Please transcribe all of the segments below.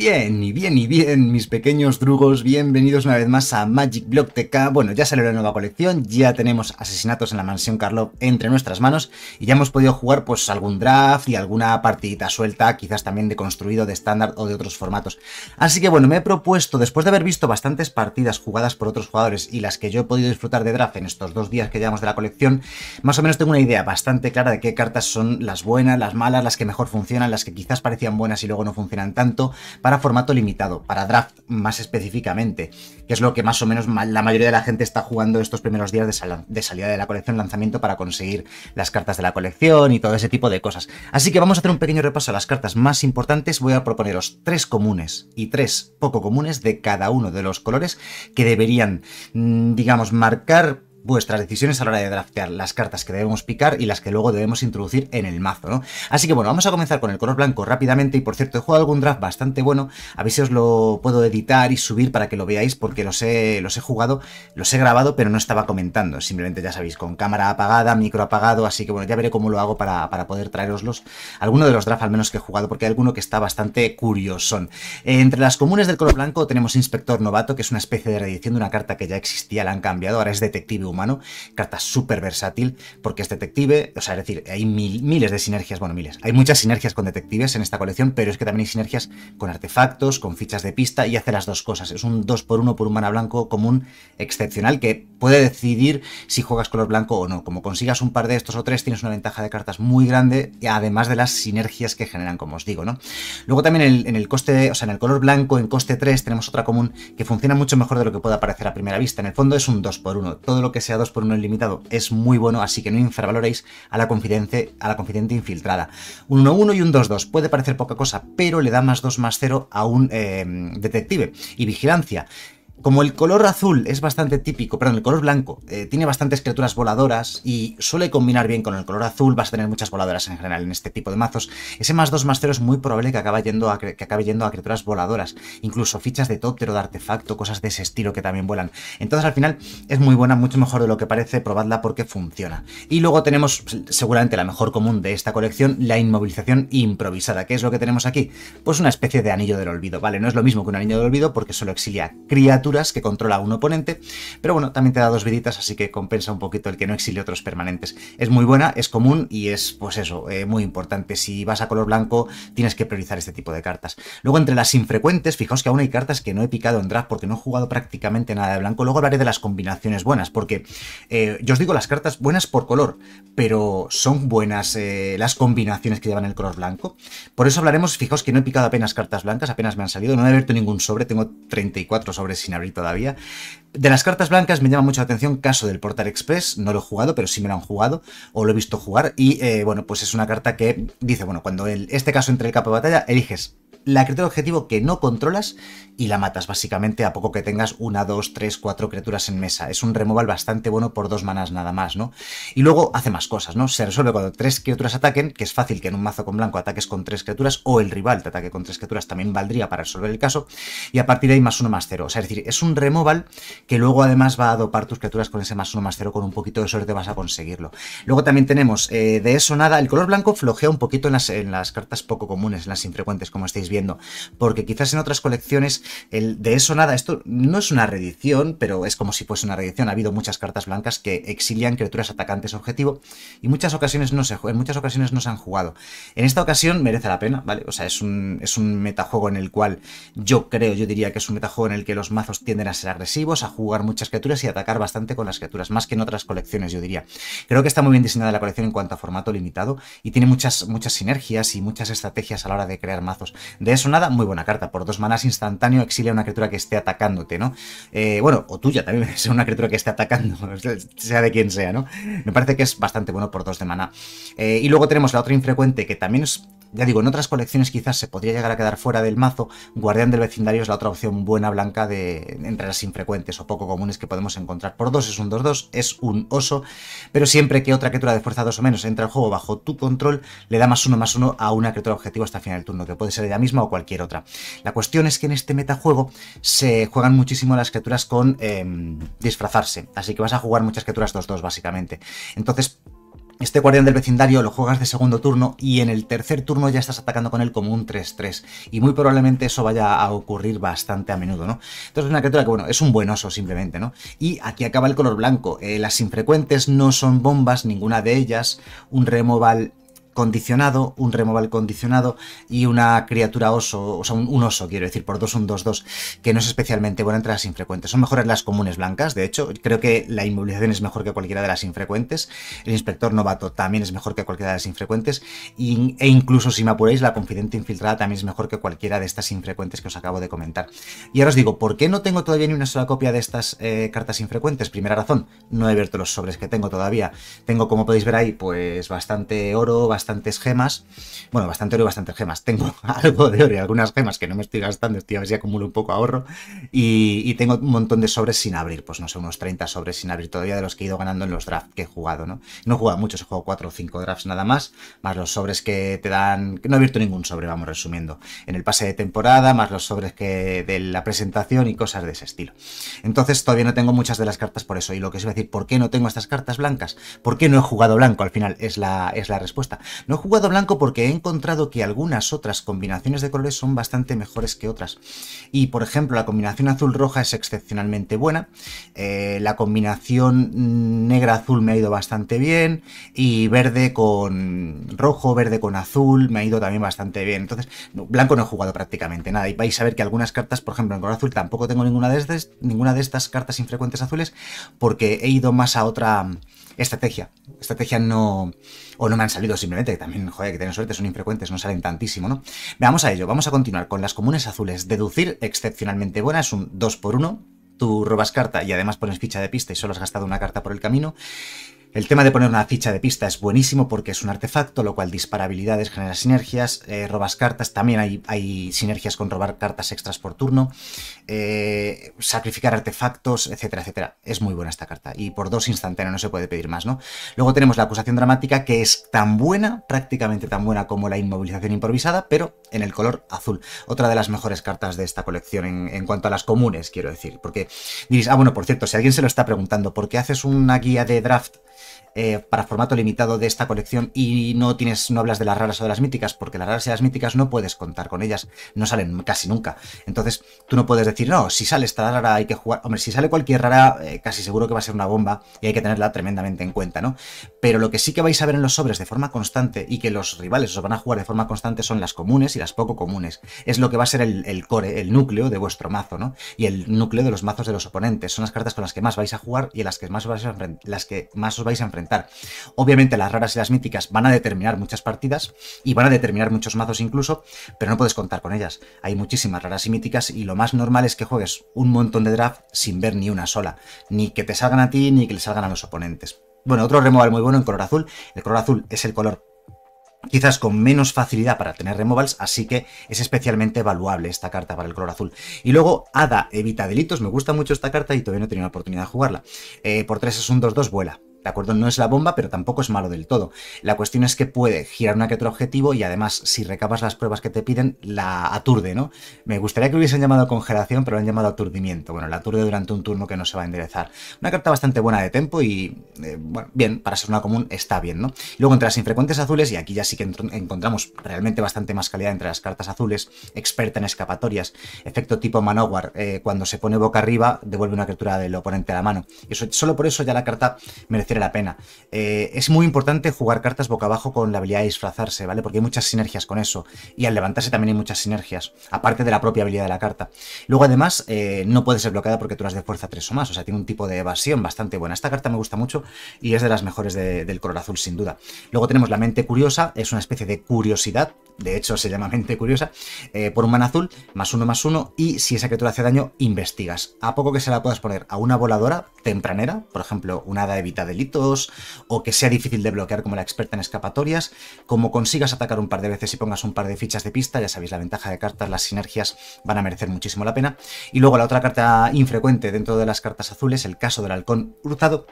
Bien, y bien, y bien, mis pequeños drugos, bienvenidos una vez más a Magic Block TK. Bueno, ya salió la nueva colección, ya tenemos asesinatos en la mansión Karlov entre nuestras manos y ya hemos podido jugar pues algún draft y alguna partidita suelta, quizás también de construido, de estándar o de otros formatos. Así que bueno, me he propuesto, después de haber visto bastantes partidas jugadas por otros jugadores y las que yo he podido disfrutar de draft en estos dos días que llevamos de la colección, más o menos tengo una idea bastante clara de qué cartas son las buenas, las malas, las que mejor funcionan, las que quizás parecían buenas y luego no funcionan tanto, para formato limitado, para draft más específicamente, que es lo que más o menos la mayoría de la gente está jugando estos primeros días de, de salida de la colección, lanzamiento para conseguir las cartas de la colección y todo ese tipo de cosas. Así que vamos a hacer un pequeño repaso a las cartas más importantes. Voy a proponeros tres comunes y tres poco comunes de cada uno de los colores que deberían, mm, digamos, marcar vuestras decisiones a la hora de draftear las cartas que debemos picar y las que luego debemos introducir en el mazo, ¿no? Así que bueno, vamos a comenzar con el color blanco rápidamente y por cierto, he jugado algún draft bastante bueno, a ver si os lo puedo editar y subir para que lo veáis porque los he, he jugado, los he grabado pero no estaba comentando, simplemente ya sabéis, con cámara apagada, micro apagado, así que bueno, ya veré cómo lo hago para, para poder traeroslos, alguno de los drafts al menos que he jugado porque hay alguno que está bastante curioso. entre las comunes del color blanco tenemos Inspector Novato, que es una especie de reedición de una carta que ya existía, la han cambiado, ahora es Detective humano. Carta súper versátil porque es detective, o sea, es decir, hay miles de sinergias, bueno, miles. Hay muchas sinergias con detectives en esta colección, pero es que también hay sinergias con artefactos, con fichas de pista y hace las dos cosas. Es un 2 x 1 por un mana blanco común excepcional que puede decidir si juegas color blanco o no. Como consigas un par de estos o tres, tienes una ventaja de cartas muy grande, además de las sinergias que generan, como os digo, ¿no? Luego también en el, coste, o sea, en el color blanco, en coste 3, tenemos otra común que funciona mucho mejor de lo que pueda parecer a primera vista. En el fondo es un 2 x 1 Todo lo que Deseados por un x ilimitado es muy bueno, así que no infravaloréis a la confidente, a la confidente infiltrada. Un 1-1 y un 2-2 puede parecer poca cosa, pero le da más 2 más 0 a un eh, detective y vigilancia. Como el color azul es bastante típico, perdón, el color blanco, eh, tiene bastantes criaturas voladoras y suele combinar bien con el color azul, vas a tener muchas voladoras en general en este tipo de mazos. Ese más 2 más 0 es muy probable que, yendo acabe yendo a criaturas voladoras, incluso fichas de tóptero, de artefacto, cosas de ese estilo que también vuelan. Entonces al final es muy buena, mucho mejor de lo que parece, probadla porque funciona. Y luego tenemos seguramente la mejor común de esta colección, la inmovilización improvisada. ¿Qué es lo que tenemos aquí? Pues una especie de anillo del olvido, ¿vale? No es lo mismo que un anillo del olvido porque solo exilia criaturas que controla un oponente, pero bueno, también te da dos viditas, así que compensa un poquito el que no exile otros permanentes. Es muy buena, es común y es, pues eso, eh, muy importante. Si vas a color blanco, tienes que priorizar este tipo de cartas. Luego, entre las infrecuentes, fijaos que aún hay cartas que no he picado en draft porque no he jugado prácticamente nada de blanco. Luego hablaré de las combinaciones buenas, porque eh, yo os digo las cartas buenas por color, pero son buenas eh, las combinaciones que llevan el color blanco. Por eso hablaremos, fijaos que no he picado apenas cartas blancas, apenas me han salido, no he abierto ningún sobre, tengo 34 sobres sin abrir abrir todavía. De las cartas blancas me llama mucho la atención caso del Portal Express, no lo he jugado, pero sí me lo han jugado o lo he visto jugar y eh, bueno, pues es una carta que dice, bueno, cuando el, este caso entre el capo de batalla, eliges la criatura objetivo que no controlas y la matas básicamente a poco que tengas una, dos, tres, cuatro criaturas en mesa. Es un removal bastante bueno por dos manas nada más, ¿no? Y luego hace más cosas, ¿no? Se resuelve cuando tres criaturas ataquen, que es fácil que en un mazo con blanco ataques con tres criaturas o el rival te ataque con tres criaturas también valdría para resolver el caso y a partir de ahí más uno más cero. O sea, es decir, es un removal que luego además va a dopar tus criaturas con ese más uno más cero con un poquito de suerte vas a conseguirlo. Luego también tenemos eh, de eso nada, el color blanco flojea un poquito en las, en las cartas poco comunes, en las infrecuentes como estáis viendo. Porque quizás en otras colecciones el, de eso nada, esto no es una reedición, pero es como si fuese una reedición. Ha habido muchas cartas blancas que exilian criaturas atacantes objetivo y muchas ocasiones no se, en muchas ocasiones no se han jugado. En esta ocasión merece la pena, ¿vale? O sea, es un, es un metajuego en el cual yo creo, yo diría que es un metajuego en el que los mazos tienden a ser agresivos, a jugar muchas criaturas y atacar bastante con las criaturas, más que en otras colecciones, yo diría. Creo que está muy bien diseñada la colección en cuanto a formato limitado y tiene muchas, muchas sinergias y muchas estrategias a la hora de crear mazos. De eso nada, muy buena carta. Por dos manas instantáneo exilia una criatura que esté atacándote, ¿no? Eh, bueno, o tuya también, sea una criatura que esté atacando, sea de quien sea, ¿no? Me parece que es bastante bueno por dos de maná. Eh, y luego tenemos la otra infrecuente que también es ya digo, en otras colecciones quizás se podría llegar a quedar fuera del mazo. Guardián del vecindario es la otra opción buena blanca de entre las infrecuentes o poco comunes que podemos encontrar. Por dos es un 2-2, es un oso, pero siempre que otra criatura de fuerza 2 o menos entra al juego bajo tu control, le da más uno más uno a una criatura objetivo hasta el final del turno, que puede ser ella misma o cualquier otra. La cuestión es que en este metajuego se juegan muchísimo las criaturas con em, disfrazarse, así que vas a jugar muchas criaturas 2-2 básicamente. Entonces, este guardián del vecindario lo juegas de segundo turno y en el tercer turno ya estás atacando con él como un 3-3. Y muy probablemente eso vaya a ocurrir bastante a menudo, ¿no? Entonces es una criatura que, bueno, es un buen oso simplemente, ¿no? Y aquí acaba el color blanco. Eh, las infrecuentes no son bombas, ninguna de ellas. Un removal condicionado, un removal condicionado y una criatura oso, o sea, un, oso, quiero decir, por 2, un 2-2, que no es especialmente buena entre las infrecuentes. Son mejores las comunes blancas, de hecho, creo que la inmovilización es mejor que cualquiera de las infrecuentes, el inspector novato también es mejor que cualquiera de las infrecuentes, e incluso si me apuréis, la confidente infiltrada también es mejor que cualquiera de estas infrecuentes que os acabo de comentar. Y ahora os digo, ¿por qué no tengo todavía ni una sola copia de estas eh, cartas infrecuentes? Primera razón, no he abierto los sobres que tengo todavía. Tengo, como podéis ver ahí, pues bastante oro, bastante bastantes gemas. Bueno, bastante oro y bastantes gemas. Tengo algo de oro y algunas gemas que no me estoy gastando, estoy a ver si acumulo un poco ahorro. Y, tengo un montón de sobres sin abrir, pues no sé, unos 30 sobres sin abrir todavía de los que he ido ganando en los drafts que he jugado, ¿no? No he jugado muchos, he jugado 4 o 5 drafts nada más, más los sobres que te dan... No he abierto ningún sobre, vamos resumiendo. En el pase de temporada, más los sobres que de la presentación y cosas de ese estilo. Entonces todavía no tengo muchas de las cartas por eso. Y lo que os iba a decir, ¿por qué no tengo estas cartas blancas? ¿Por qué no he jugado blanco? Al final es la, es la respuesta. No he jugado blanco porque he encontrado que algunas otras combinaciones de colores son bastante mejores que otras. Y por ejemplo, la combinación azul-roja es excepcionalmente buena. Eh, la combinación negra-azul me ha ido bastante bien. Y verde con rojo, verde con azul me ha ido también bastante bien. Entonces, blanco no he jugado prácticamente nada. Y vais a ver que algunas cartas, por ejemplo, en color azul tampoco tengo ninguna de, ninguna de estas cartas infrecuentes azules porque he ido más a otra estrategia. Estrategia no. O no me han salido simplemente, que también, joder, que tienen suerte, son infrecuentes, no salen tantísimo, ¿no? Vamos a ello, vamos a continuar con las comunes azules. Deducir excepcionalmente buena es un 2 x 1 Tú robas carta y además pones ficha de pista y solo has gastado una carta por el camino. El tema de poner una ficha de pista es buenísimo porque es un artefacto, lo cual dispara habilidades, genera sinergias, eh, robas cartas, también hay, sinergias con robar cartas extras por turno, eh, sacrificar artefactos, etcétera, etcétera. Es muy buena esta carta y por dos instantáneos no se puede pedir más, ¿no? Luego tenemos la acusación dramática que es tan buena, prácticamente tan buena como la inmovilización improvisada, pero en el color azul. Otra de las mejores cartas de esta colección en, en cuanto a las comunes, quiero decir, porque diréis, ah, bueno, por cierto, si alguien se lo está preguntando, ¿por qué haces una guía de draft? Eh, para formato limitado de esta colección y no tienes, no hablas de las raras o de las míticas, porque las raras y las míticas no puedes contar con ellas, no salen casi nunca. Entonces, tú no puedes decir, no, si sale esta rara hay que jugar. Hombre, si sale cualquier rara, eh, casi seguro que va a ser una bomba y hay que tenerla tremendamente en cuenta, ¿no? Pero lo que sí que vais a ver en los sobres de forma constante y que los rivales os van a jugar de forma constante son las comunes y las poco comunes. Es lo que va a ser el, core, el núcleo de vuestro mazo, ¿no? Y el núcleo de los mazos de los oponentes. Son las cartas con las que más vais a jugar y las que más os vais a enfrentar Obviamente las raras y las míticas van a determinar muchas partidas y van a determinar muchos mazos incluso, pero no puedes contar con ellas. Hay muchísimas raras y míticas y lo más normal es que juegues un montón de draft sin ver ni una sola, ni que te salgan a ti ni que le salgan a los oponentes. Bueno, otro removal muy bueno en color azul. El color azul es el color quizás con menos facilidad para tener removals, así que es especialmente valuable esta carta para el color azul. Y luego Ada evita delitos, me gusta mucho esta carta y todavía no he tenido la oportunidad de jugarla. Eh, por 3 es un 2-2, vuela. ¿De acuerdo? No es la bomba, pero tampoco es malo del todo. La cuestión es que puede girar una criatura objetivo y además, si recabas las pruebas que te piden, la aturde, ¿no? Me gustaría que lo hubiesen llamado congelación, pero lo han llamado aturdimiento. Bueno, la aturde durante un turno que no se va a enderezar. Una carta bastante buena de tempo y, eh, bueno, bien, para ser una común está bien, ¿no? Luego, entre las infrecuentes azules, y aquí ya sí que encontramos realmente bastante más calidad entre las cartas azules, experta en escapatorias, efecto tipo Manowar, eh, cuando se pone boca arriba, devuelve una criatura del oponente a la mano. Eso, solo por eso ya la carta merece la pena. Eh, es muy importante jugar cartas boca abajo con la habilidad de disfrazarse, ¿vale? Porque hay muchas sinergias con eso. Y al levantarse también hay muchas sinergias, aparte de la propia habilidad de la carta. Luego, además, eh, no puede ser bloqueada porque tú eras de fuerza 3 o más, o sea, tiene un tipo de evasión bastante buena. Esta carta me gusta mucho y es de las mejores del color azul, sin duda. Luego tenemos la mente curiosa, es una especie de curiosidad, de hecho se llama mente curiosa, eh, por un man azul, más uno, más uno, y si esa criatura hace daño, investigas. A poco que se la puedas poner a una voladora tempranera, por ejemplo, una hada evita de o que sea difícil de bloquear como la experta en escapatorias. Como consigas atacar un par de veces y pongas un par de fichas de pista, ya sabéis la ventaja de cartas, las sinergias van a merecer muchísimo la pena. Y luego la otra carta infrecuente dentro de las cartas azules, el caso del halcón cruzado,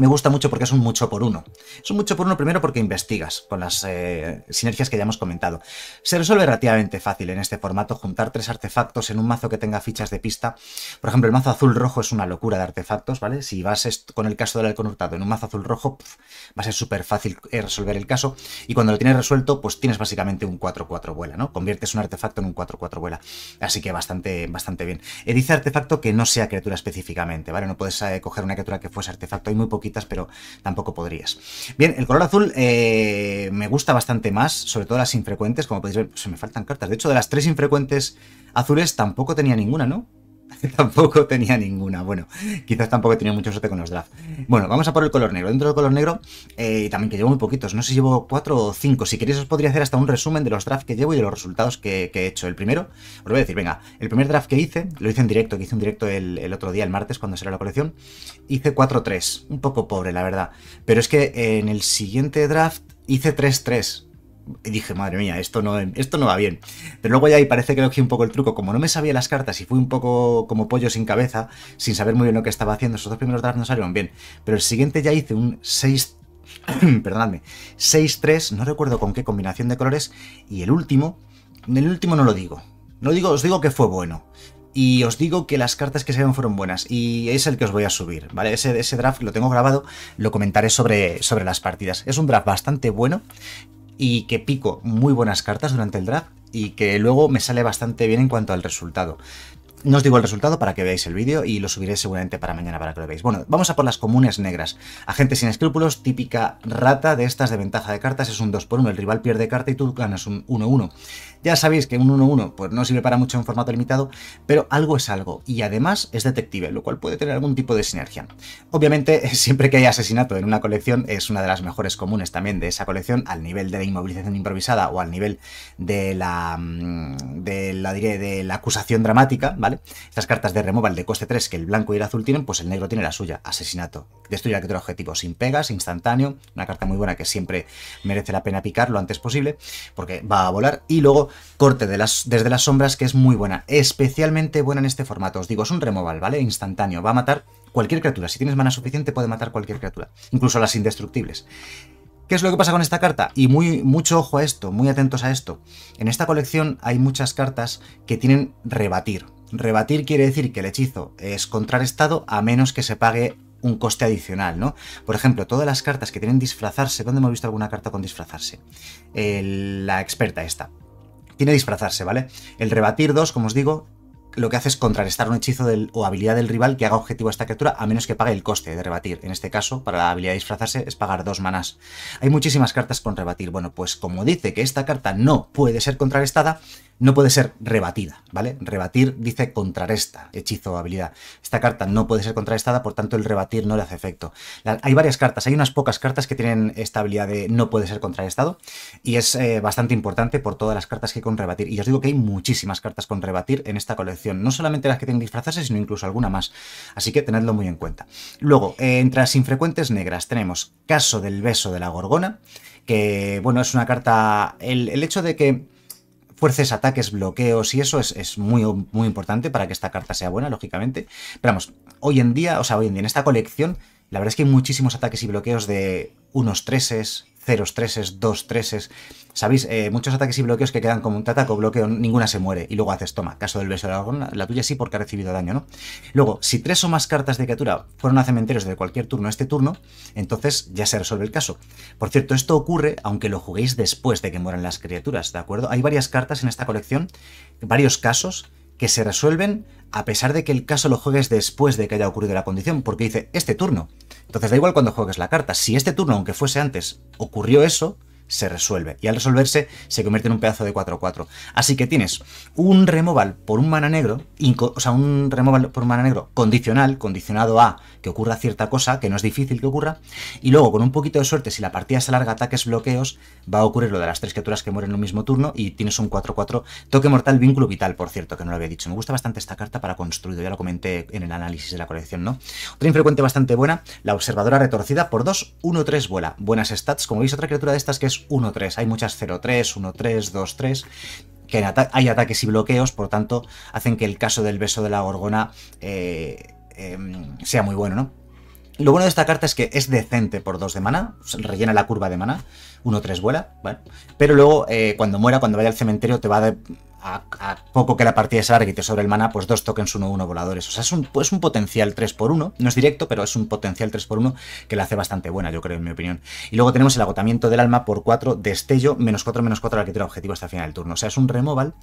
me gusta mucho porque es un mucho por uno. Es un mucho por uno primero porque investigas con las eh, sinergias que ya hemos comentado. Se resuelve relativamente fácil en este formato juntar tres artefactos en un mazo que tenga fichas de pista. Por ejemplo, el mazo azul-rojo es una locura de artefactos, ¿vale? Si vas con el caso del halcón hurtado en un mazo azul-rojo, va a ser súper fácil eh, resolver el caso. Y cuando lo tienes resuelto, pues tienes básicamente un 4-4 vuela, ¿no? Conviertes un artefacto en un 4-4 vuela. Así que bastante, bastante bien. dice artefacto que no sea criatura específicamente, ¿vale? No puedes eh, coger una criatura que fuese artefacto. Hay muy poco pero tampoco podrías. Bien, el color azul eh, me gusta bastante más, sobre todo las infrecuentes, como podéis ver, pues se me faltan cartas. De hecho, de las tres infrecuentes azules tampoco tenía ninguna, ¿no? tampoco tenía ninguna. Bueno, quizás tampoco tenía tenido mucho suerte con los drafts Bueno, vamos a por el color negro. Dentro del color negro, eh, y también que llevo muy poquitos, no sé si llevo cuatro o cinco. Si queréis, os podría hacer hasta un resumen de los drafts que llevo y de los resultados que, he hecho. El primero, os voy a decir, venga, el primer draft que hice, lo hice en directo, que hice un directo el, el otro día, el martes, cuando salió la colección, hice 4-3. Un poco pobre, la verdad. Pero es que en el siguiente draft hice 3-3. Y dije, madre mía, esto no, esto no va bien. Pero luego ya ahí parece que cogí un poco el truco. Como no me sabía las cartas y fui un poco como pollo sin cabeza, sin saber muy bien lo que estaba haciendo, esos dos primeros drafts no salieron bien. Pero el siguiente ya hice un 6... perdonadme, 6-3, no recuerdo con qué combinación de colores. Y el último, el último no lo digo. No digo, os digo que fue bueno. Y os digo que las cartas que salieron fueron buenas. Y es el que os voy a subir, ¿vale? Ese, ese draft lo tengo grabado, lo comentaré sobre, sobre las partidas. Es un draft bastante bueno, y que pico muy buenas cartas durante el draft y que luego me sale bastante bien en cuanto al resultado. No os digo el resultado para que veáis el vídeo y lo subiré seguramente para mañana para que lo veáis. Bueno, vamos a por las comunes negras. Agente sin escrúpulos, típica rata de estas de ventaja de cartas, es un 2x1. El rival pierde carta y tú ganas un 1-1. Ya sabéis que un 1-1 pues no sirve para mucho en formato limitado, pero algo es algo y además es detective, lo cual puede tener algún tipo de sinergia. Obviamente, siempre que hay asesinato en una colección es una de las mejores comunes también de esa colección al nivel de la inmovilización improvisada o al nivel de la mm, de la de la acusación dramática, ¿vale? Estas cartas de removal de coste 3 que el blanco y el azul tienen, pues el negro tiene la suya, asesinato. Destruye otro objetivo sin pegas, instantáneo, una carta muy buena que siempre merece la pena picar lo antes posible, porque va a volar. Y luego corte de las, desde las sombras, que es muy buena, especialmente buena en este formato. Os digo, es un removal, ¿vale? Instantáneo, va a matar cualquier criatura. Si tienes mana suficiente, puede matar cualquier criatura, incluso las indestructibles. ¿Qué es lo que pasa con esta carta? Y muy, mucho ojo a esto, muy atentos a esto. En esta colección hay muchas cartas que tienen rebatir, Rebatir quiere decir que el hechizo es contrarrestado a menos que se pague un coste adicional, ¿no? Por ejemplo, todas las cartas que tienen disfrazarse, ¿dónde hemos visto alguna carta con disfrazarse? la experta esta. Tiene disfrazarse, ¿vale? El rebatir 2, como os digo, lo que hace es contrarrestar un hechizo o habilidad del rival que haga objetivo a esta criatura a menos que pague el coste de rebatir. En este caso, para la habilidad de disfrazarse es pagar dos manás. Hay muchísimas cartas con rebatir. Bueno, pues como dice que esta carta no puede ser contrarrestada, no puede ser rebatida, ¿vale? Rebatir dice contrarresta, hechizo o habilidad. Esta carta no puede ser contrarrestada, por tanto el rebatir no le hace efecto. hay varias cartas, hay unas pocas cartas que tienen esta habilidad de no puede ser contrarrestado y es eh, bastante importante por todas las cartas que hay con rebatir. Y os digo que hay muchísimas cartas con rebatir en esta colección, no solamente las que tienen que disfrazarse, sino incluso alguna más. Así que tenedlo muy en cuenta. Luego, eh, entre las infrecuentes negras tenemos Caso del Beso de la Gorgona, que bueno, es una carta... el hecho de que fuerces ataques, bloqueos y eso es, muy, muy importante para que esta carta sea buena, lógicamente. Pero vamos, hoy en día, o sea, hoy en día en esta colección, la verdad es que hay muchísimos ataques y bloqueos de unos treses, ceros, treses, dos treses. Sabéis, eh, muchos ataques y bloqueos que quedan como un tataco, bloqueo, ninguna se muere. Y luego haces toma. Caso del beso de la, la tuya sí porque ha recibido daño, ¿no? Luego, si tres o más cartas de criatura fueron a cementerios de cualquier turno a este turno, entonces ya se resuelve el caso. Por cierto, esto ocurre aunque lo juguéis después de que mueran las criaturas, ¿de acuerdo? Hay varias cartas en esta colección, varios casos que se resuelven a pesar de que el caso lo juegues después de que haya ocurrido la condición, porque dice este turno. Entonces da igual cuando juegues la carta. Si este turno, aunque fuese antes, ocurrió eso, se resuelve. Y al resolverse, se convierte en un pedazo de 4-4. Así que tienes un removal por un mana negro, o sea, un removal por un mana negro condicional, condicionado a que ocurra cierta cosa, que no es difícil que ocurra, y luego con un poquito de suerte, si la partida se alarga, ataques, bloqueos, va a ocurrir lo de las tres criaturas que mueren en un mismo turno, y tienes un 4-4 toque mortal, vínculo vital, por cierto, que no lo había dicho. Me gusta bastante esta carta para construido, ya lo comenté en el análisis de la colección, ¿no? Otra infrecuente bastante buena, la observadora retorcida por 2, 1, 3 vuela. Buenas stats, como veis, otra criatura de estas que es 1-3. Hay muchas 0-3, 1-3, 2-3 que hay ataques y bloqueos, por tanto, hacen que el caso del beso de la gorgona eh, em, sea muy bueno, ¿no? Lo bueno de esta carta es que es decente por 2 de mana, rellena la curva de mana, 1-3 vuela, ¿vale? pero luego eh, cuando muera, cuando vaya al cementerio, te va a a, poco que la partida es arquite sobre el mana, pues dos tokens 1-1 voladores. O sea, es un, pues un potencial 3x1, no es directo, pero es un potencial 3x1 que la hace bastante buena, yo creo, en mi opinión. Y luego tenemos el agotamiento del alma por 4, destello, menos 4, menos 4 al la criatura objetivo hasta el final del turno. O sea, es un removal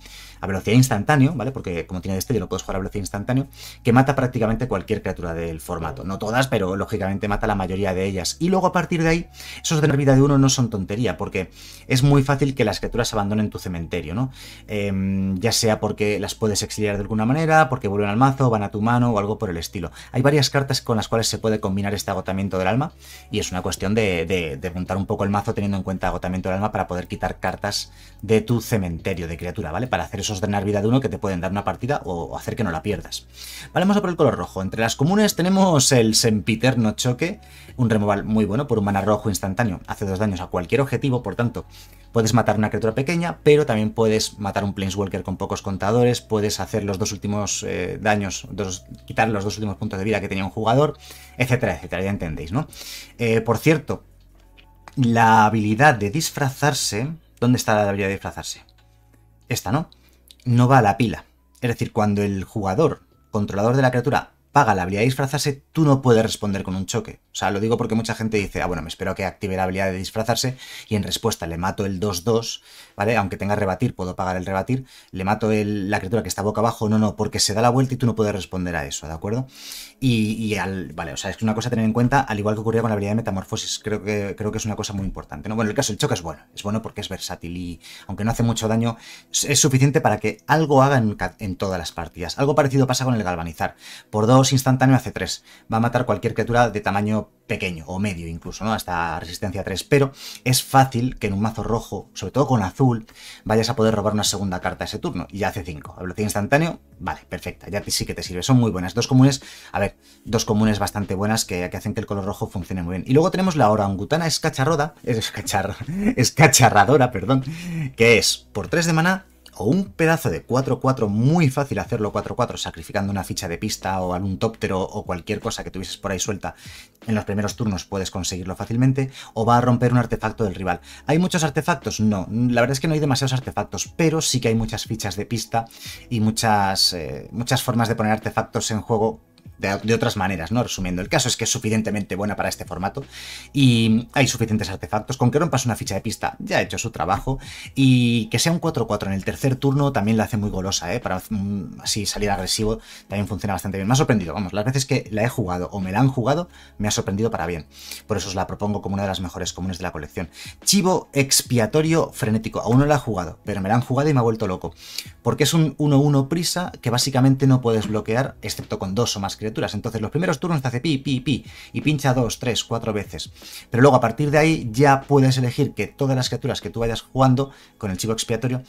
a velocidad instantáneo, ¿vale? Porque como tiene destello, lo puedes jugar a velocidad instantáneo, que mata prácticamente cualquier criatura del formato. No todas, pero lógicamente mata la mayoría de ellas. Y luego a partir de ahí, esos de vida de uno no son tontería, porque es muy fácil que las criaturas abandonen tu cementerio, ¿no? Eh, Em, ya sea porque las puedes exiliar de alguna manera, porque vuelven al mazo, van a tu mano o algo por el estilo. Hay varias cartas con las cuales se puede combinar este agotamiento del alma y es una cuestión de, montar un poco el mazo teniendo en cuenta agotamiento del alma para poder quitar cartas de tu cementerio de criatura, ¿vale? Para hacer esos drenar vida de uno que te pueden dar una partida o hacer que no la pierdas. Vale, vamos a por el color rojo. Entre las comunes tenemos el sempiterno choque, un removal muy bueno por un mana rojo instantáneo. Hace dos daños a cualquier objetivo, por tanto, Puedes matar una criatura pequeña, pero también puedes matar un Planeswalker con pocos contadores, puedes hacer los dos últimos eh, daños, quitar los dos últimos puntos de vida que tenía un jugador, etcétera, etcétera, ya entendéis, ¿no? Eh, por cierto, la habilidad de disfrazarse, ¿dónde está la habilidad de disfrazarse? Esta, ¿no? No va a la pila. Es decir, cuando el jugador, controlador de la criatura, paga la habilidad de disfrazarse, tú no puedes responder con un choque. O sea, lo digo porque mucha gente dice, ah, bueno, me espero que active la habilidad de disfrazarse y en respuesta le mato el 2-2 ¿vale? Aunque tenga rebatir, puedo pagar el rebatir, le mato la criatura que está boca abajo, no, no, porque se da la vuelta y tú no puedes responder a eso, ¿de acuerdo? Y, al, vale, o sea, es una cosa a tener en cuenta, al igual que ocurría con la habilidad de metamorfosis, creo que, creo que es una cosa muy importante, ¿no? Bueno, el caso del choque es bueno, es bueno porque es versátil y aunque no hace mucho daño, es suficiente para que algo haga en, en todas las partidas. Algo parecido pasa con el galvanizar, por dos instantáneo hace tres, va a matar cualquier criatura de tamaño pequeño o medio incluso, ¿no? Hasta resistencia 3, pero es fácil que en un mazo rojo, sobre todo con azul, vayas a poder robar una segunda carta ese turno y ya hace 5. A velocidad instantáneo, vale, perfecta, ya sí que te sirve, son muy buenas. Dos comunes, a ver, dos comunes bastante buenas que, hacen que el color rojo funcione muy bien. Y luego tenemos la Hora escacharroda, es, escachar es cacharradora, perdón, que es por 3 de maná, o un pedazo de 4-4, muy fácil hacerlo 4-4, sacrificando una ficha de pista o algún tóptero o cualquier cosa que tuvieses por ahí suelta en los primeros turnos puedes conseguirlo fácilmente, o va a romper un artefacto del rival. ¿Hay muchos artefactos? No, la verdad es que no hay demasiados artefactos, pero sí que hay muchas fichas de pista y muchas, eh, muchas formas de poner artefactos en juego de, otras maneras, ¿no? Resumiendo, el caso es que es suficientemente buena para este formato y hay suficientes artefactos. Con que rompas una ficha de pista ya ha hecho su trabajo y que sea un 4-4 en el tercer turno también la hace muy golosa, ¿eh? Para mm, así salir agresivo también funciona bastante bien. Me ha sorprendido, vamos, las veces que la he jugado o me la han jugado me ha sorprendido para bien. Por eso os la propongo como una de las mejores comunes de la colección. Chivo expiatorio frenético. Aún no la he jugado, pero me la han jugado y me ha vuelto loco. Porque es un 1-1 prisa que básicamente no puedes bloquear excepto con dos o más creo entonces los primeros turnos te hace pi, pi, pi y pincha dos, tres, cuatro veces. Pero luego a partir de ahí ya puedes elegir que todas las criaturas que tú vayas jugando con el chivo expiatorio,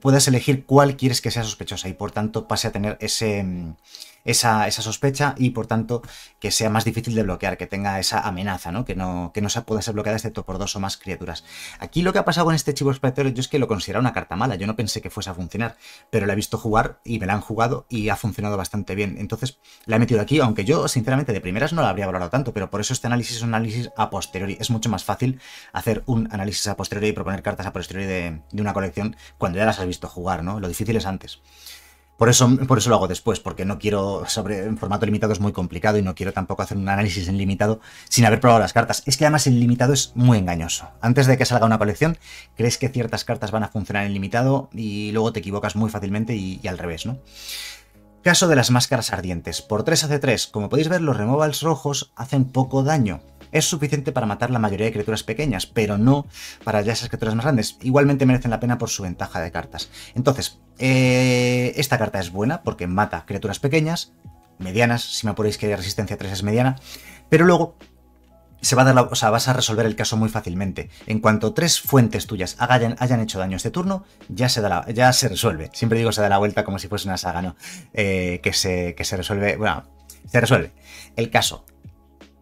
puedas elegir cuál quieres que sea sospechosa y por tanto pase a tener ese... Mm, esa, sospecha y por tanto que sea más difícil de bloquear, que tenga esa amenaza, ¿no? Que no, que no se pueda ser bloqueada excepto por dos o más criaturas. Aquí lo que ha pasado con este chivo expiatorio yo es que lo considero una carta mala, yo no pensé que fuese a funcionar, pero la he visto jugar y me la han jugado y ha funcionado bastante bien. Entonces la he metido aquí, aunque yo sinceramente de primeras no la habría valorado tanto, pero por eso este análisis es un análisis a posteriori. Es mucho más fácil hacer un análisis a posteriori y proponer cartas a posteriori de, de una colección cuando ya las has visto jugar, ¿no? Lo difícil es antes. Por eso, por eso lo hago después, porque no quiero, sobre, en formato limitado es muy complicado y no quiero tampoco hacer un análisis en limitado sin haber probado las cartas. Es que además el limitado es muy engañoso. Antes de que salga una colección, crees que ciertas cartas van a funcionar en limitado y luego te equivocas muy fácilmente y, al revés, ¿no? Caso de las máscaras ardientes. Por 3 hace 3, como podéis ver, los removals rojos hacen poco daño es suficiente para matar la mayoría de criaturas pequeñas, pero no para ya esas criaturas más grandes. Igualmente merecen la pena por su ventaja de cartas. Entonces, eh, esta carta es buena porque mata criaturas pequeñas, medianas, si me apuréis que resistencia 3 es mediana, pero luego se va a dar vas a resolver el caso muy fácilmente. En cuanto tres fuentes tuyas hayan, hayan hecho daño este turno, ya se, da ya se resuelve. Siempre digo se da la vuelta como si fuese una saga, ¿no? Eh, que, se, que se resuelve, bueno, se resuelve. El caso,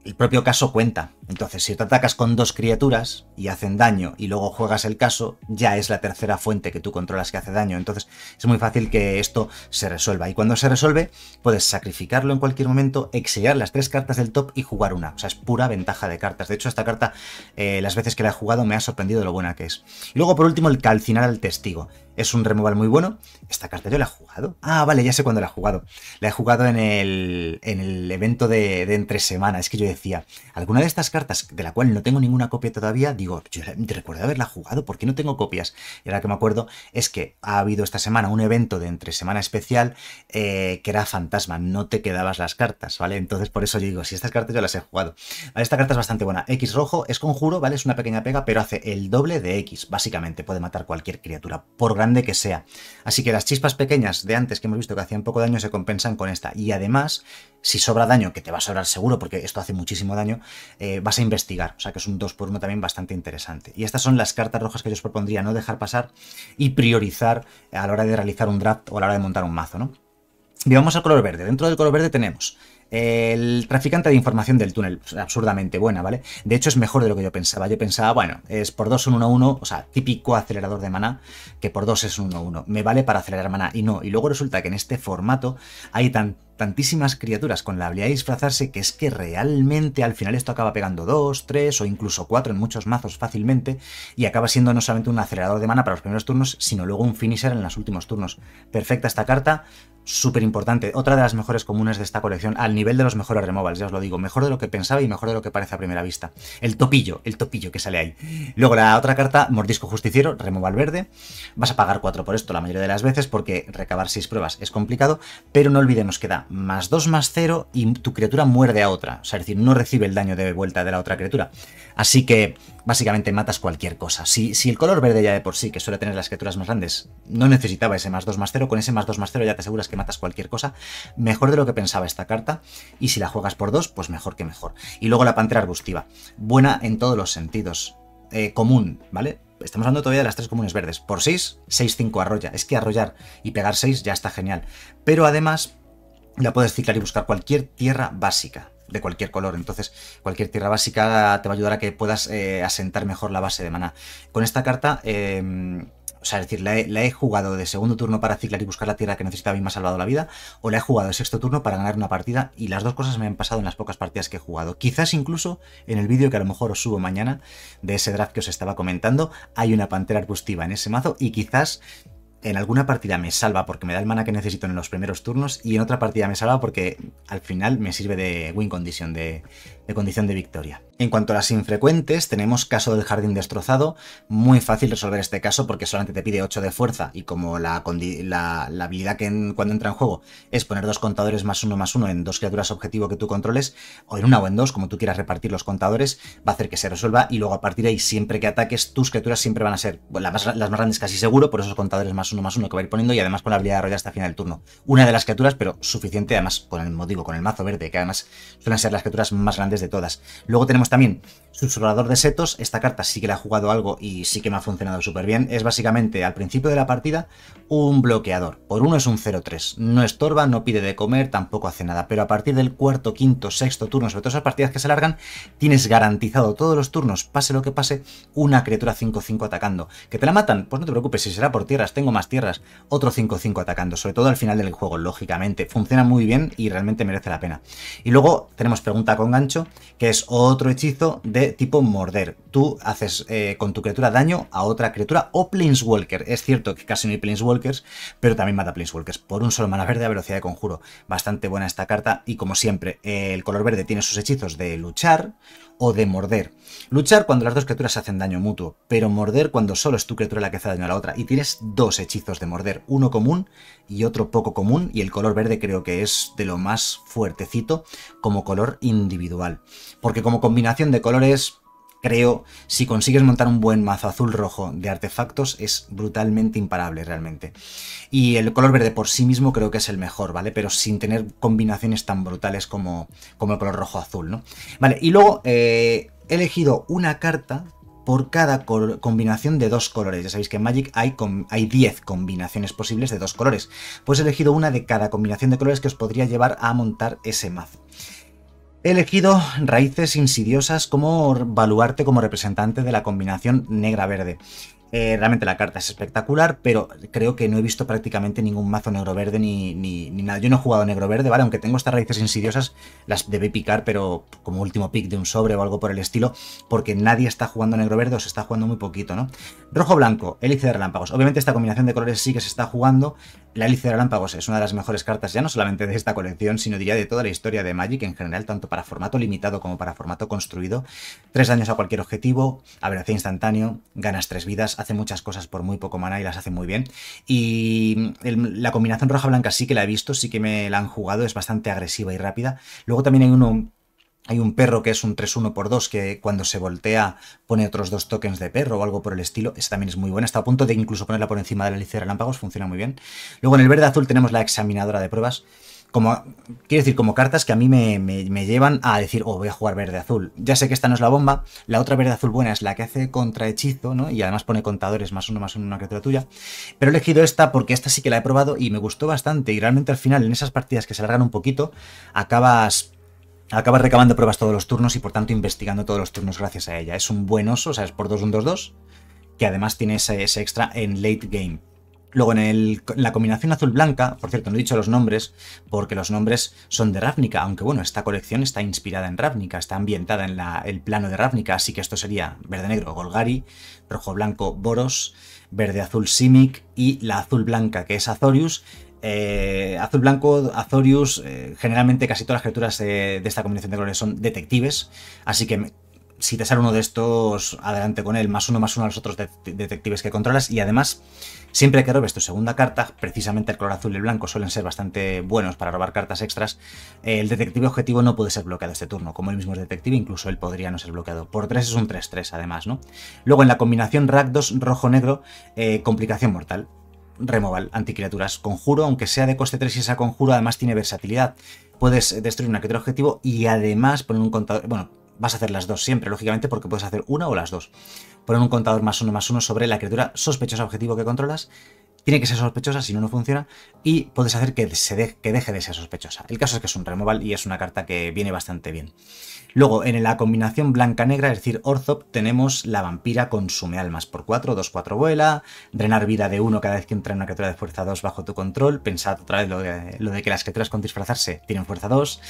el propio caso cuenta. Entonces, si te atacas con dos criaturas y hacen daño y luego juegas el caso, ya es la tercera fuente que tú controlas que hace daño. Entonces, es muy fácil que esto se resuelva. Y cuando se resuelve, puedes sacrificarlo en cualquier momento, exiliar las tres cartas del top y jugar una. O sea, es pura ventaja de cartas. De hecho, esta carta, eh, las veces que la he jugado, me ha sorprendido lo buena que es. Y luego, por último, el calcinar al testigo. Es un removal muy bueno. ¿Esta carta yo la he jugado? Ah, vale, ya sé cuándo la he jugado. La he jugado en el, en el evento de, de, entre semana. Es que yo decía, alguna de estas cartas, de la cual no tengo ninguna copia todavía, digo, yo recuerdo haberla jugado, ¿por qué no tengo copias? Y ahora que me acuerdo es que ha habido esta semana un evento de entre semana especial eh, que era fantasma, no te quedabas las cartas, ¿vale? Entonces por eso yo digo, si estas cartas yo las he jugado. esta carta es bastante buena. X rojo es conjuro, ¿vale? Es una pequeña pega, pero hace el doble de X, básicamente. Puede matar cualquier criatura por gran de que sea. Así que las chispas pequeñas de antes que hemos visto que hacían poco daño se compensan con esta. Y además, si sobra daño, que te va a sobrar seguro porque esto hace muchísimo daño, eh, vas a investigar. O sea que es un 2x1 también bastante interesante. Y estas son las cartas rojas que yo os propondría no dejar pasar y priorizar a la hora de realizar un draft o a la hora de montar un mazo. ¿no? Y vamos al color verde. Dentro del color verde tenemos el traficante de información del túnel, pues, absurdamente buena, ¿vale? De hecho, es mejor de lo que yo pensaba. Yo pensaba, bueno, es por 2 un 1-1, o sea, típico acelerador de maná, que por 2 es un 1-1. Me vale para acelerar mana y no. Y luego resulta que en este formato hay tantísimas criaturas con la habilidad de disfrazarse que es que realmente al final esto acaba pegando 2, 3 o incluso 4 en muchos mazos fácilmente y acaba siendo no solamente un acelerador de mana para los primeros turnos, sino luego un finisher en los últimos turnos. Perfecta esta carta, súper importante. Otra de las mejores comunes de esta colección, al nivel de los mejores removals, ya os lo digo, mejor de lo que pensaba y mejor de lo que parece a primera vista. El topillo, el topillo que sale ahí. Luego la otra carta, Mordisco Justiciero, removal verde. Vas a pagar 4 por esto la mayoría de las veces porque recabar 6 pruebas es complicado, pero no olvidemos que da más 2 más 0 y tu criatura muerde a otra. O sea, es decir, no recibe el daño de vuelta de la otra criatura. Así que básicamente matas cualquier cosa. Si, si, el color verde ya de por sí, que suele tener las criaturas más grandes, no necesitaba ese más 2 más 0, con ese más 2 más 0 ya te aseguras que matas cualquier cosa, mejor de lo que pensaba esta carta, y si la juegas por 2, pues mejor que mejor. Y luego la pantera arbustiva, buena en todos los sentidos, eh, común, ¿vale? Estamos hablando todavía de las tres comunes verdes. Por 6, 6-5 arrolla. Es que arrollar y pegar 6 ya está genial. Pero además, la puedes ciclar y buscar cualquier tierra básica de cualquier color. Entonces, cualquier tierra básica te va a ayudar a que puedas eh, asentar mejor la base de maná. Con esta carta, em, o sea, es decir, la he, la he, jugado de segundo turno para ciclar y buscar la tierra que necesitaba y me ha salvado la vida, o la he jugado de sexto turno para ganar una partida y las dos cosas me han pasado en las pocas partidas que he jugado. Quizás incluso en el vídeo que a lo mejor os subo mañana de ese draft que os estaba comentando, hay una pantera arbustiva en ese mazo y quizás en alguna partida me salva porque me da el mana que necesito en los primeros turnos y en otra partida me salva porque al final me sirve de win condition, de, de condición de victoria. En cuanto a las infrecuentes, tenemos caso del jardín destrozado. Muy fácil resolver este caso porque solamente te pide 8 de fuerza y como la, habilidad que cuando entra en juego es poner dos contadores más uno más uno en dos criaturas objetivo que tú controles, o en una o en dos, como tú quieras repartir los contadores, va a hacer que se resuelva y luego a partir de ahí, siempre que ataques, tus criaturas siempre van a ser las más, grandes casi seguro por esos contadores más uno más uno que va a ir poniendo y además con la habilidad de arrollar hasta final del turno. Una de las criaturas, pero suficiente además con el con el mazo verde, que además suelen ser las criaturas más grandes de todas. Luego tenemos también Susurrador de Setos. Esta carta sí que la ha jugado algo y sí que me ha funcionado súper bien. Es básicamente al principio de la partida un bloqueador. Por uno es un 0-3. No estorba, no pide de comer, tampoco hace nada. Pero a partir del cuarto, quinto, sexto turno, sobre todas esas partidas que se alargan, tienes garantizado todos los turnos, pase lo que pase, una criatura 5-5 atacando. ¿Que te la matan? Pues no te preocupes, si será por tierras, tengo más tierras. Otro 5-5 atacando, sobre todo al final del juego, lógicamente. Funciona muy bien y realmente merece la pena. Y luego tenemos Pregunta con Gancho, que es otro hechizo de tipo morder. Tú haces eh, con tu criatura daño a otra criatura o Planeswalker. Es cierto que casi no hay Planeswalkers, pero también mata Planeswalkers por un solo mana verde a velocidad de conjuro. Bastante buena esta carta y como siempre, el color verde tiene sus hechizos de luchar, o de morder. Luchar cuando las dos criaturas hacen daño mutuo, pero morder cuando solo es tu criatura la que hace daño a la otra. Y tienes dos hechizos de morder, uno común y otro poco común, y el color verde creo que es de lo más fuertecito como color individual. Porque como combinación de colores creo, si consigues montar un buen mazo azul-rojo de artefactos, es brutalmente imparable realmente. Y el color verde por sí mismo creo que es el mejor, ¿vale? Pero sin tener combinaciones tan brutales como, el color rojo-azul, ¿no? Vale, y luego eh, he elegido una carta por cada combinación de dos colores. Ya sabéis que en Magic hay, hay 10 combinaciones posibles de dos colores. Pues he elegido una de cada combinación de colores que os podría llevar a montar ese mazo. He elegido raíces insidiosas como baluarte como representante de la combinación negra-verde. Eh, realmente la carta es espectacular, pero creo que no he visto prácticamente ningún mazo negro-verde ni, ni, nada. Yo no he jugado negro-verde, ¿vale? Aunque tengo estas raíces insidiosas, las debe picar, pero como último pick de un sobre o algo por el estilo, porque nadie está jugando negro-verde o se está jugando muy poquito, ¿no? Rojo-blanco, hélice de relámpagos. Obviamente esta combinación de colores sí que se está jugando, la hélice de relámpagos es una de las mejores cartas ya no solamente de esta colección, sino diría de toda la historia de Magic en general, tanto para formato limitado como para formato construido. Tres daños a cualquier objetivo, aberración instantáneo, ganas tres vidas, hace muchas cosas por muy poco mana y las hace muy bien. Y la combinación roja-blanca sí que la he visto, sí que me la han jugado, es bastante agresiva y rápida. Luego también hay uno hay un perro que es un 3-1 por 2 que cuando se voltea pone otros dos tokens de perro o algo por el estilo. Esa también es muy buena. Está a punto de incluso ponerla por encima de la lista de relámpagos. Funciona muy bien. Luego en el verde azul tenemos la examinadora de pruebas. Como, quiero decir, como cartas que a mí me, llevan a decir, oh, voy a jugar verde-azul. Ya sé que esta no es la bomba, la otra verde-azul buena es la que hace contrahechizo, ¿no? Y además pone contadores más uno, más uno, una criatura tuya. Pero he elegido esta porque esta sí que la he probado y me gustó bastante. Y realmente al final, en esas partidas que se alargan un poquito, acabas acaba recabando pruebas todos los turnos y por tanto investigando todos los turnos gracias a ella. Es un buen oso, o sea, es por 2, 1, 2, 2, que además tiene ese, extra en late game. Luego en, la combinación azul-blanca, por cierto, no he dicho los nombres, porque los nombres son de Ravnica, aunque bueno, esta colección está inspirada en Ravnica, está ambientada en el plano de Ravnica, así que esto sería verde-negro Golgari, rojo-blanco Boros, verde-azul Simic y la azul-blanca que es Azorius, eh, azul blanco, Azorius, eh, generalmente casi todas las criaturas de esta combinación de colores son detectives, así que si te sale uno de estos, adelante con él, más uno más uno a los otros detectives que controlas y además, siempre que robes tu segunda carta, precisamente el color azul y el blanco suelen ser bastante buenos para robar cartas extras, el detective objetivo no puede ser bloqueado este turno, como el mismo es detective, incluso él podría no ser bloqueado. Por 3 es un 3-3 además, ¿no? Luego en la combinación Ragdos, rojo-negro, eh, complicación mortal removal, anticriaturas, conjuro, aunque sea de coste 3 y esa conjuro, además tiene versatilidad. Puedes destruir una criatura objetivo y además poner un contador, bueno, vas a hacer las dos siempre, lógicamente, porque puedes hacer una o las dos. Poner un contador más uno más uno sobre la criatura sospechosa objetivo que controlas tiene que ser sospechosa, si no, no funciona, y puedes hacer que, se que deje de ser sospechosa. El caso es que es un removal y es una carta que viene bastante bien. Luego, en la combinación blanca-negra, es decir, Orthop, tenemos la vampira consume almas por 4, 2, 4 vuela, drenar vida de 1 cada vez que entra en una criatura de fuerza 2 bajo tu control, pensad otra vez lo de, lo de que las criaturas con disfrazarse tienen fuerza 2,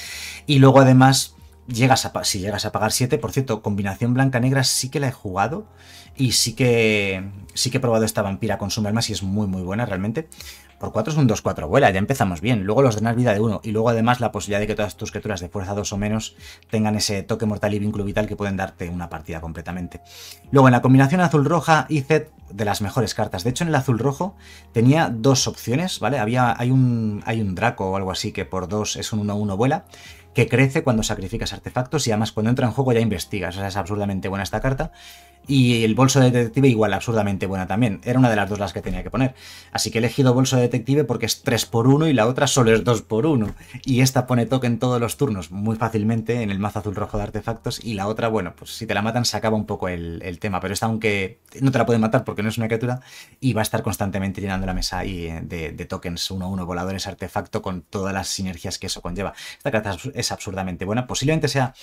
y luego además llegas si llegas a pagar 7, por cierto, combinación blanca-negra sí que la he jugado y sí que, sí que he probado esta vampira con su armas y es muy muy buena realmente. Por 4 es un 2-4 vuela, ya empezamos bien. Luego los drenas vida de 1 y luego además la posibilidad de que todas tus criaturas de fuerza 2 o menos tengan ese toque mortal y vínculo vital que pueden darte una partida completamente. Luego en la combinación azul-roja, hice de las mejores cartas. De hecho en el azul-rojo tenía dos opciones, ¿vale? Había, hay, un, hay un Draco o algo así que por 2 es un 1-1 vuela que crece cuando sacrificas artefactos y además cuando entra en juego ya investigas. O sea, es absurdamente buena esta carta. Y el bolso de detective igual absurdamente buena también. Era una de las dos las que tenía que poner. Así que he elegido bolso de detective porque es 3x1 y la otra solo es 2x1. Y esta pone token todos los turnos muy fácilmente en el mazo azul rojo de artefactos. Y la otra, bueno, pues si te la matan se acaba un poco el, tema. Pero esta aunque no te la pueden matar porque no es una criatura y va a estar constantemente llenando la mesa y eh, de, tokens 1-1 voladores artefacto con todas las sinergias que eso conlleva. Esta carta es absurdamente buena. Posiblemente sea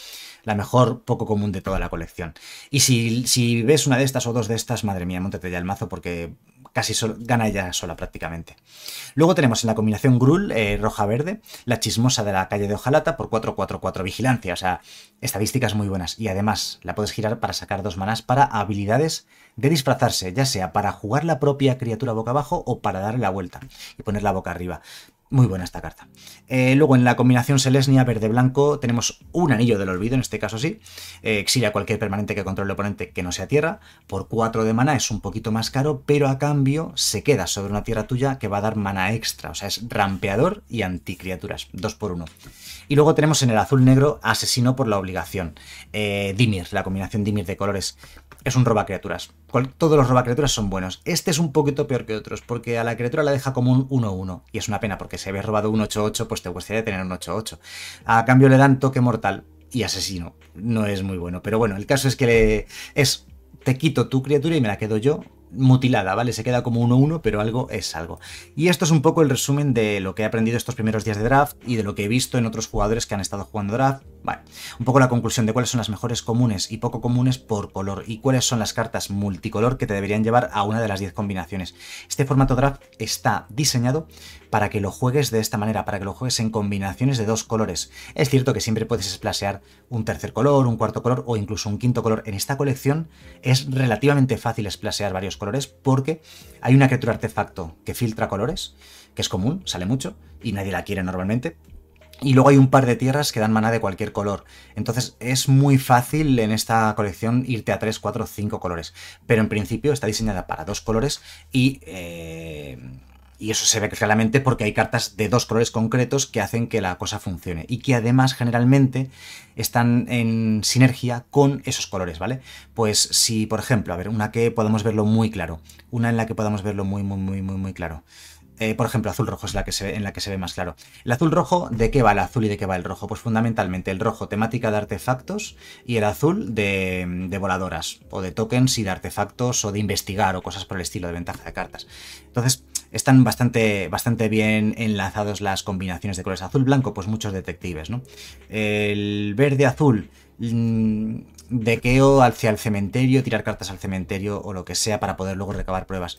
la mejor poco común de toda la colección. Y si, si si ves una de estas o dos de estas, madre mía, montate ya el mazo porque casi gana ella sola prácticamente. Luego tenemos en la combinación Grul, eh, roja-verde, la chismosa de la calle de Ojalata por 4-4-4 vigilancia, o sea, estadísticas muy buenas. Y además la puedes girar para sacar dos manas para habilidades de disfrazarse, ya sea para jugar la propia criatura boca abajo o para darle la vuelta y ponerla boca arriba. Muy buena esta carta. Eh, luego en la combinación Selesnia verde-blanco tenemos un anillo del olvido, en este caso sí. Eh, exilia cualquier permanente que controle el oponente que no sea tierra. Por 4 de mana es un poquito más caro, pero a cambio se queda sobre una tierra tuya que va a dar mana extra. O sea, es rampeador y anticriaturas. 2 por 1. Y luego tenemos en el azul negro asesino por la obligación. Eh, Dimir, la combinación Dimir de colores es un roba criaturas. Todos los roba criaturas son buenos. Este es un poquito peor que otros, porque a la criatura la deja como un 1-1. Y es una pena, porque si habías robado un 8-8, pues te gustaría tener un 8-8. A cambio le dan toque mortal y asesino. No es muy bueno. Pero bueno, el caso es que le... es te quito tu criatura y me la quedo yo mutilada, ¿vale? Se queda como 1-1, pero algo es algo. Y esto es un poco el resumen de lo que he aprendido estos primeros días de draft y de lo que he visto en otros jugadores que han estado jugando draft un poco la conclusión de cuáles son las mejores comunes y poco comunes por color y cuáles son las cartas multicolor que te deberían llevar a una de las 10 combinaciones. Este formato draft está diseñado para que lo juegues de esta manera, para que lo juegues en combinaciones de dos colores. Es cierto que siempre puedes esplasear un tercer color, un cuarto color o incluso un quinto color. En esta colección es relativamente fácil esplasear varios colores porque hay una criatura artefacto que filtra colores, que es común, sale mucho y nadie la quiere normalmente, y luego hay un par de tierras que dan maná de cualquier color. Entonces es muy fácil en esta colección irte a 3, 4, 5 colores. Pero en principio está diseñada para dos colores y... Eh, y eso se ve claramente porque hay cartas de dos colores concretos que hacen que la cosa funcione y que además generalmente están en sinergia con esos colores, ¿vale? Pues si, por ejemplo, a ver, una que podamos verlo muy claro, una en la que podamos verlo muy, muy, muy, muy, muy claro. Eh, por ejemplo, azul rojo es la que se en la que se ve más claro. El azul rojo, ¿de qué va el azul y de qué va el rojo? Pues fundamentalmente el rojo temática de artefactos y el azul de, mm, voladoras o de tokens y de artefactos o de investigar o cosas por el estilo de ventaja de cartas. Entonces, están bastante, bastante bien enlazados las combinaciones de colores. Azul-blanco, pues muchos detectives, ¿no? El verde-azul, mm, dequeo hacia el cementerio, tirar cartas al cementerio o lo que sea para poder luego recabar pruebas.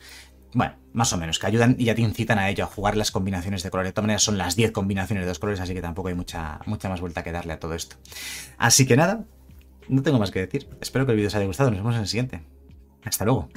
Bueno, más o menos, que ayudan y ya te incitan a ello, a jugar las combinaciones de colores. De todas maneras, son las 10 combinaciones de dos colores, así que tampoco hay mucha, mucha más vuelta que darle a todo esto. Así que nada, no tengo más que decir. Espero que el vídeo os haya gustado. Nos vemos en el siguiente. Hasta luego.